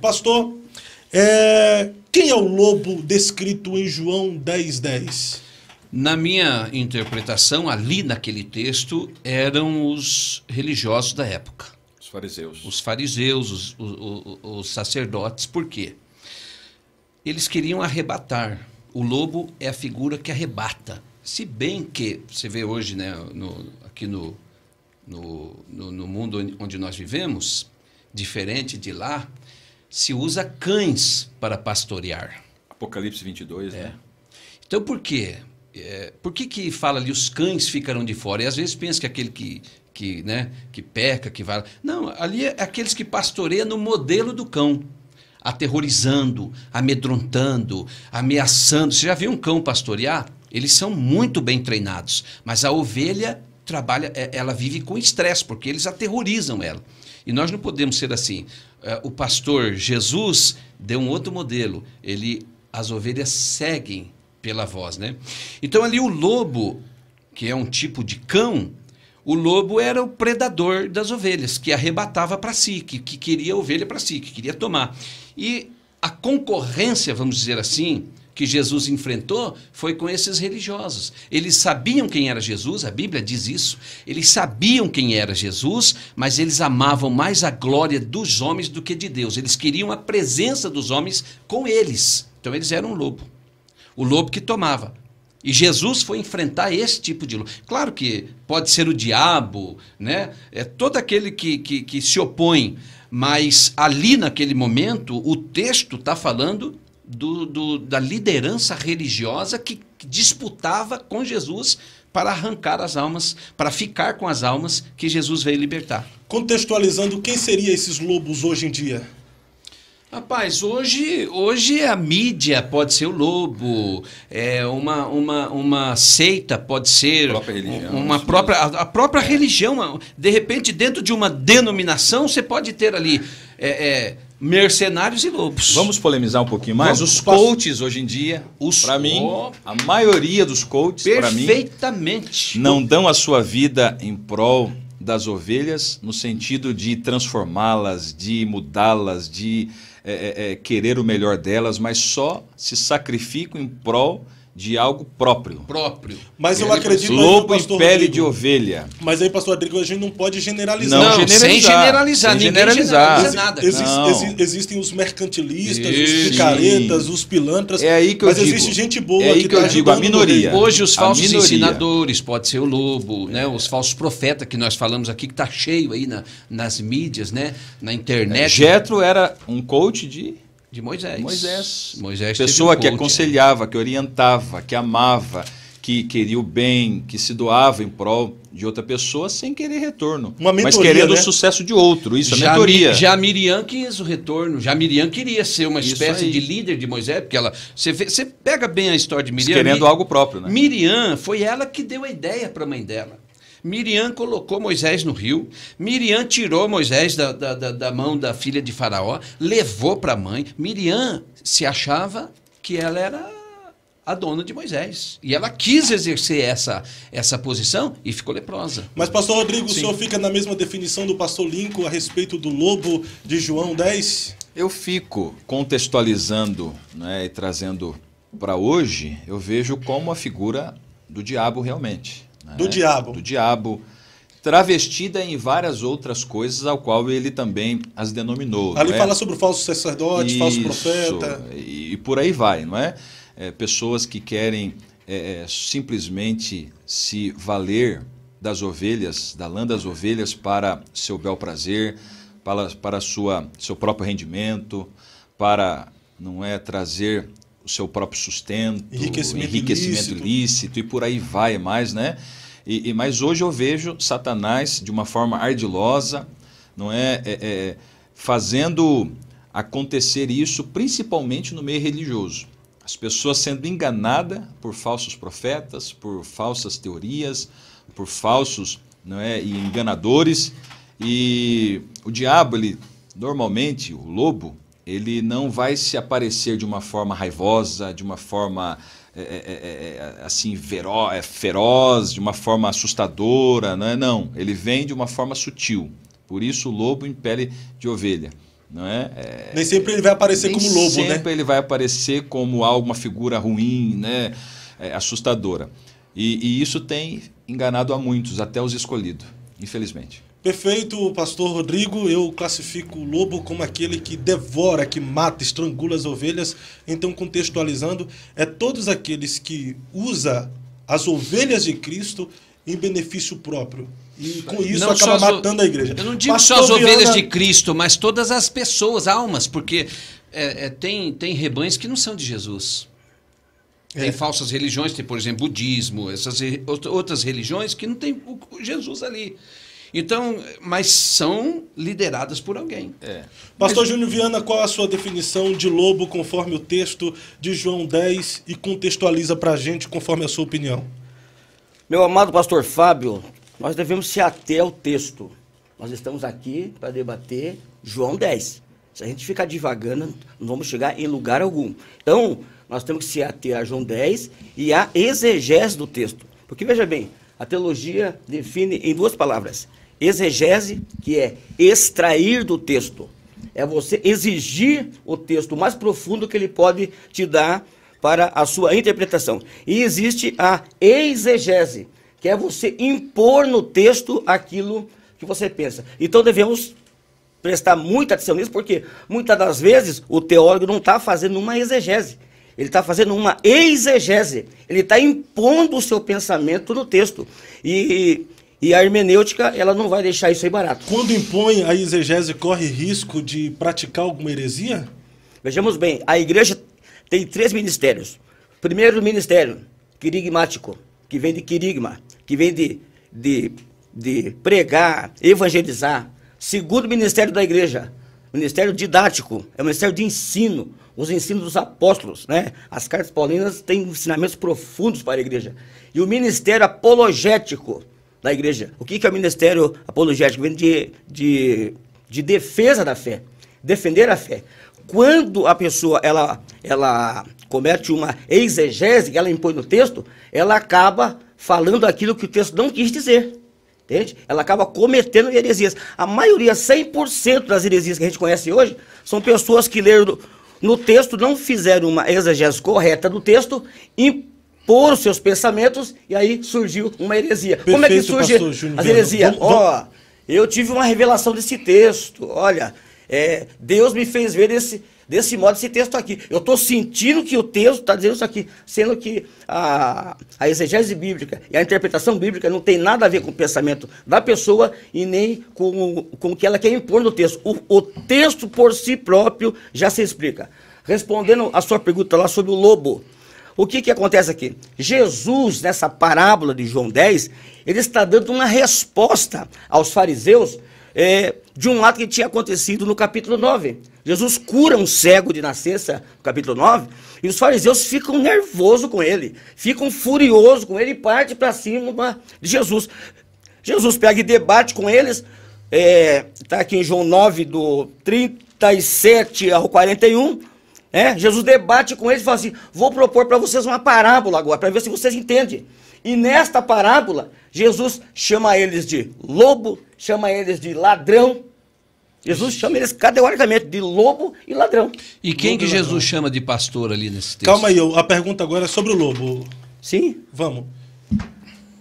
Pastor, é, quem é o lobo descrito em João 10, 10? Na minha interpretação, ali naquele texto, eram os religiosos da época. Os fariseus. Os fariseus, os, os, os sacerdotes. Por quê? Eles queriam arrebatar. O lobo é a figura que arrebata. Se bem que, você vê hoje, né, no, aqui no, no, no mundo onde nós vivemos, diferente de lá, se usa cães para pastorear. Apocalipse 22, é. né? Então por quê? É, por que, que fala ali os cães ficarão de fora? E às vezes pensa que aquele que, que, né, que peca, que vai. Não, ali é aqueles que pastoreiam no modelo do cão. Aterrorizando, amedrontando, ameaçando. Você já viu um cão pastorear? Eles são muito bem treinados, mas a ovelha trabalha, é, ela vive com estresse, porque eles aterrorizam ela. E nós não podemos ser assim. É, o pastor Jesus deu um outro modelo. Ele as ovelhas seguem pela voz, né? Então ali o lobo, que é um tipo de cão, o lobo era o predador das ovelhas, que arrebatava para si, que, que queria a ovelha para si, que queria tomar. E a concorrência, vamos dizer assim, que Jesus enfrentou foi com esses religiosos. Eles sabiam quem era Jesus, a Bíblia diz isso. Eles sabiam quem era Jesus, mas eles amavam mais a glória dos homens do que de Deus. Eles queriam a presença dos homens com eles. Então eles eram um lobo. O lobo que tomava. E Jesus foi enfrentar esse tipo de lobo. Claro que pode ser o diabo, né? É todo aquele que, que, que se opõe. Mas ali naquele momento, o texto está falando do, do, da liderança religiosa que disputava com Jesus para arrancar as almas, para ficar com as almas que Jesus veio libertar. Contextualizando, quem seriam esses lobos hoje em dia? Rapaz, hoje, hoje a mídia pode ser o lobo, é uma, uma, uma seita pode ser. Própria religião, uma própria, a, própria religião. De repente, dentro de uma denominação, você pode ter ali. É, é, Mercenários e lobos. Vamos polemizar um pouquinho mais? Vamos, os coaches hoje em dia, os para mim, oh, a maioria dos coaches, para mim, perfeitamente, não dão a sua vida em prol das ovelhas no sentido de transformá-las, de mudá-las, de é, é, querer o melhor delas, mas só se sacrificam em prol de algo próprio. Próprio. Mas eu acredito Lobo em pele Rodrigo. de ovelha. Mas aí, pastor Rodrigo, a gente não pode generalizar. Não, generalizar, sem generalizar. Sem generalizar. nada. Exi existem os mercantilistas, Ixi. os picaretas, os pilantras. É aí que eu mas digo. Mas existe gente boa é aí que, que tá eu digo, a minoria. Hoje os falsos ensinadores, pode ser o lobo, né? os falsos profetas que nós falamos aqui, que está cheio aí na, nas mídias, né? na internet. Getro era um coach de de Moisés. Moisés. Moisés Pessoa que aconselhava, né? que orientava, que amava, que queria o bem, que se doava em prol de outra pessoa sem querer retorno. Mentoria, mas querendo né? o sucesso de outro. Isso, é já, é mentoria. Já Miriam quis o retorno. Já Miriam queria ser uma espécie de líder de Moisés, porque ela. Você, pega bem a história de Miriam. querendo algo próprio, né? Miriam foi ela que deu a ideia para a mãe dela. Miriam colocou Moisés no rio, Miriam tirou Moisés da, da, da, da mão da filha de Faraó, levou para a mãe. Miriam se achava que ela era a dona de Moisés. E ela quis exercer essa, essa posição e ficou leprosa. Mas, pastor Rodrigo, Sim. o senhor fica na mesma definição do pastor Lincoln a respeito do lobo de João 10? Eu fico contextualizando né, e trazendo para hoje, eu vejo como a figura do diabo realmente. Né? Do diabo. Do diabo. Travestida em várias outras coisas, ao qual ele também as denominou. Ali é? fala é? sobre o falso sacerdote, Isso, falso profeta. E, e, por aí vai, não é? é pessoas que querem é, é, simplesmente se valer das ovelhas, da lã das ovelhas, para seu bel prazer, para, para sua, seu próprio rendimento, para não é trazer o seu próprio sustento, enriquecimento, enriquecimento ilícito. ilícito. e por aí vai mais, né? E, e, mas hoje eu vejo Satanás de uma forma ardilosa, não é, é, é fazendo acontecer isso principalmente no meio religioso. As pessoas sendo enganadas por falsos profetas, por falsas teorias, por falsos não é, e enganadores. E o diabo, ele, normalmente, o lobo, ele não vai se aparecer de uma forma raivosa, de uma forma é, é, é, é, é assim é, feroz, de uma forma assustadora, não é? Não, ele vem de uma forma sutil. Por isso o lobo em pele de ovelha. Não é? é nem sempre ele vai aparecer como lobo, né? Nem Sempre ele vai aparecer como alguma figura ruim, né? É, assustadora. E, e, isso tem enganado a muitos, até os escolhidos infelizmente. Perfeito, pastor Rodrigo. Eu classifico o lobo como aquele que devora, que mata, estrangula as ovelhas. Então, contextualizando, é todos aqueles que usa as ovelhas de Cristo em benefício próprio. E com isso não acaba matando o... a igreja. Eu não digo pastor só as Viana... ovelhas de Cristo, mas todas as pessoas, almas, porque é, é, tem, tem rebanhos que não são de Jesus. Tem é, é. falsas religiões, tem, por exemplo, budismo, essas outras religiões que não tem Jesus ali. Então, mas são lideradas por alguém. É. Pastor mas... Júnior Viana, qual a sua definição de lobo conforme o texto de João 10 e contextualiza para a gente conforme a sua opinião? Meu amado pastor Fábio, nós devemos se ater ao texto. Nós estamos aqui para debater João 10. Se a gente ficar divagando, não vamos chegar em lugar algum. Então, nós temos que se ater a João 10 e a exegese do texto. Porque, veja bem, a teologia define em duas palavras. Exegese, que é extrair do texto. É você exigir o texto mais profundo que ele pode te dar para a sua interpretação. E existe a exegese, que é você impor no texto aquilo que você pensa. Então devemos prestar muita atenção nisso, porque muitas das vezes o teólogo não está fazendo uma exegese. Ele está fazendo uma exegese. Ele está impondo o seu pensamento no texto. E, e a hermenêutica, ela não vai deixar isso aí barato. Quando impõe a exegese, corre risco de praticar alguma heresia? Vejamos bem, a igreja tem três ministérios. Primeiro ministério, querigmático, que vem de querigma, que vem de, de, de pregar, evangelizar. Segundo o ministério da igreja, ministério didático, é o ministério de ensino, os ensinos dos apóstolos, né? As cartas paulinas têm ensinamentos profundos para a igreja. E o ministério apologético da igreja. O que é o ministério apologético? Vem de, de, de defesa da fé, defender a fé. Quando a pessoa ela, ela comete uma exegese, ela impõe no texto, ela acaba falando aquilo que o texto não quis dizer. Entende? Ela acaba cometendo heresias. A maioria, 100% das heresias que a gente conhece hoje, são pessoas que leram no texto, não fizeram uma exegese correta do texto, imporam seus pensamentos e aí surgiu uma heresia. Perfeito, Como é que surge a heresia? Ó, oh, eu tive uma revelação desse texto. Olha, é, Deus me fez ver esse Desse modo, esse texto aqui. Eu estou sentindo que o texto está dizendo isso aqui, sendo que a, a exegese bíblica e a interpretação bíblica não tem nada a ver com o pensamento da pessoa e nem com, com o que ela quer impor no texto. O, o texto por si próprio já se explica. Respondendo a sua pergunta lá sobre o lobo. O que, que acontece aqui? Jesus, nessa parábola de João 10, ele está dando uma resposta aos fariseus é, de um ato que tinha acontecido no capítulo 9. Jesus cura um cego de nascença, no capítulo 9, e os fariseus ficam nervosos com ele, ficam furiosos com ele e parte para cima de Jesus. Jesus pega e debate com eles, está é, tá aqui em João 9, do 37 ao 41, é, né? Jesus debate com eles e fala assim: vou propor para vocês uma parábola agora, para ver se vocês entendem. E nesta parábola, Jesus chama eles de lobo, chama eles de ladrão, Jesus chama eles categoricamente de lobo e ladrão. E quem lobo que Jesus chama de pastor ali nesse texto? Calma aí, a pergunta agora é sobre o lobo. Sim. Vamos.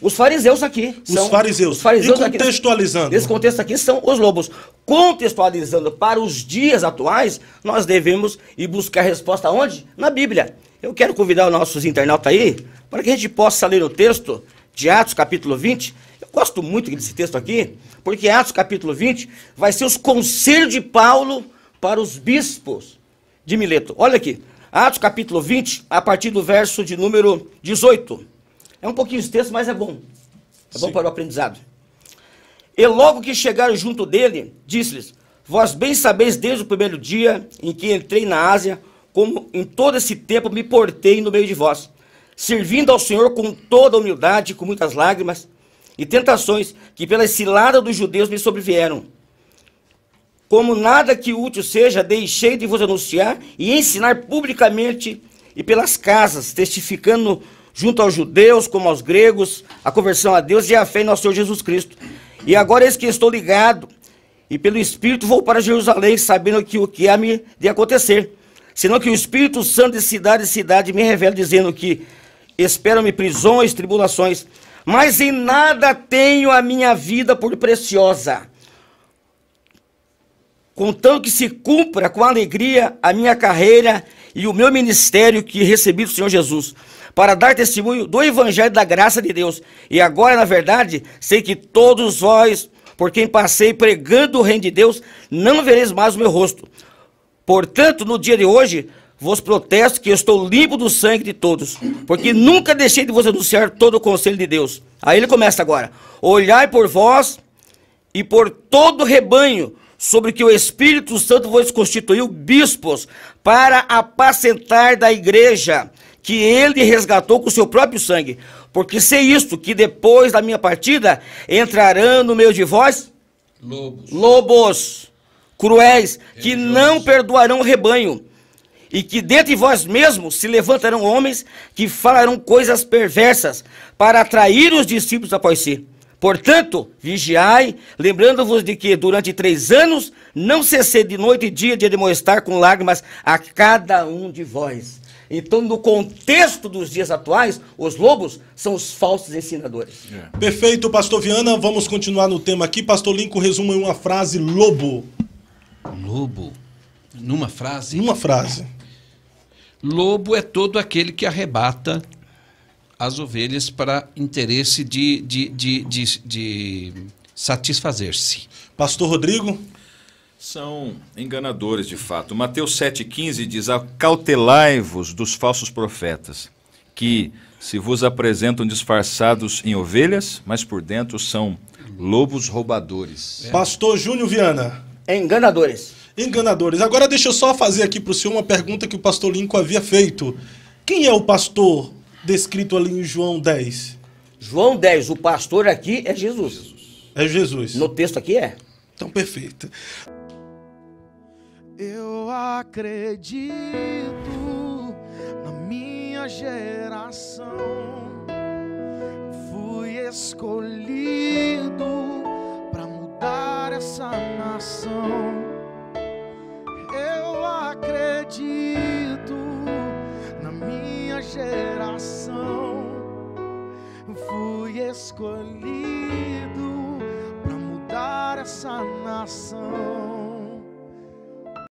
Os fariseus aqui. Os são, fariseus. Os fariseus e contextualizando. Aqui, nesse contexto aqui são os lobos. Contextualizando para os dias atuais, nós devemos ir buscar a resposta onde? Na Bíblia. Eu quero convidar os nossos internautas aí, para que a gente possa ler o texto de Atos, capítulo 20, Gosto muito desse texto aqui, porque Atos capítulo 20 vai ser os conselhos de Paulo para os bispos de Mileto. Olha aqui, Atos capítulo 20, a partir do verso de número 18. É um pouquinho texto, mas é bom. É Sim. bom para o aprendizado. E logo que chegaram junto dele, disse-lhes: Vós bem sabeis desde o primeiro dia em que entrei na Ásia, como em todo esse tempo me portei no meio de vós, servindo ao Senhor com toda humildade com muitas lágrimas, e tentações que pela ciladas dos judeus me sobrevieram. Como nada que útil seja, deixei de vos anunciar e ensinar publicamente e pelas casas, testificando junto aos judeus como aos gregos a conversão a Deus e a fé em nosso Senhor Jesus Cristo. E agora eis que estou ligado e pelo Espírito vou para Jerusalém, sabendo que o que há me de acontecer, senão que o Espírito Santo de cidade em cidade me revela, dizendo que esperam-me prisões, tribulações, mas em nada tenho a minha vida por preciosa. Contanto que se cumpra com alegria a minha carreira e o meu ministério que recebi do Senhor Jesus, para dar testemunho do Evangelho da graça de Deus. E agora, na verdade, sei que todos vós, por quem passei pregando o reino de Deus, não vereis mais o meu rosto. Portanto, no dia de hoje, vos protesto que eu estou limpo do sangue de todos, porque nunca deixei de vos anunciar todo o conselho de Deus. Aí ele começa agora: olhai por vós e por todo o rebanho, sobre que o Espírito Santo vos constituiu bispos, para apacentar da igreja, que ele resgatou com o seu próprio sangue. Porque sei isto, que depois da minha partida entrarão no meio de vós lobos, lobos cruéis, que não perdoarão o rebanho e que dentre vós mesmos se levantarão homens que falarão coisas perversas para atrair os discípulos após si. Portanto, vigiai, lembrando-vos de que durante três anos não cessei de noite e dia de demonstrar com lágrimas a cada um de vós. Então, no contexto dos dias atuais, os lobos são os falsos ensinadores. É. Perfeito, pastor Viana. Vamos continuar no tema aqui. Pastor limco resuma em uma frase: lobo. Lobo. Numa frase? Numa frase. Lobo é todo aquele que arrebata as ovelhas para interesse de, de, de, de, de satisfazer-se. Pastor Rodrigo? São enganadores de fato. Mateus 7,15 diz: Acautelai-vos dos falsos profetas, que se vos apresentam disfarçados em ovelhas, mas por dentro são lobos roubadores. É. Pastor Júnior Viana. Enganadores enganadores. Agora deixa eu só fazer aqui para o senhor uma pergunta que o pastor Lincoln havia feito. Quem é o pastor descrito ali em João 10? João 10, o pastor aqui é Jesus. Jesus. É Jesus. No texto aqui é. Então perfeito. Eu acredito na minha geração. Fui escolhido para mudar essa nação escolhido para mudar essa nação.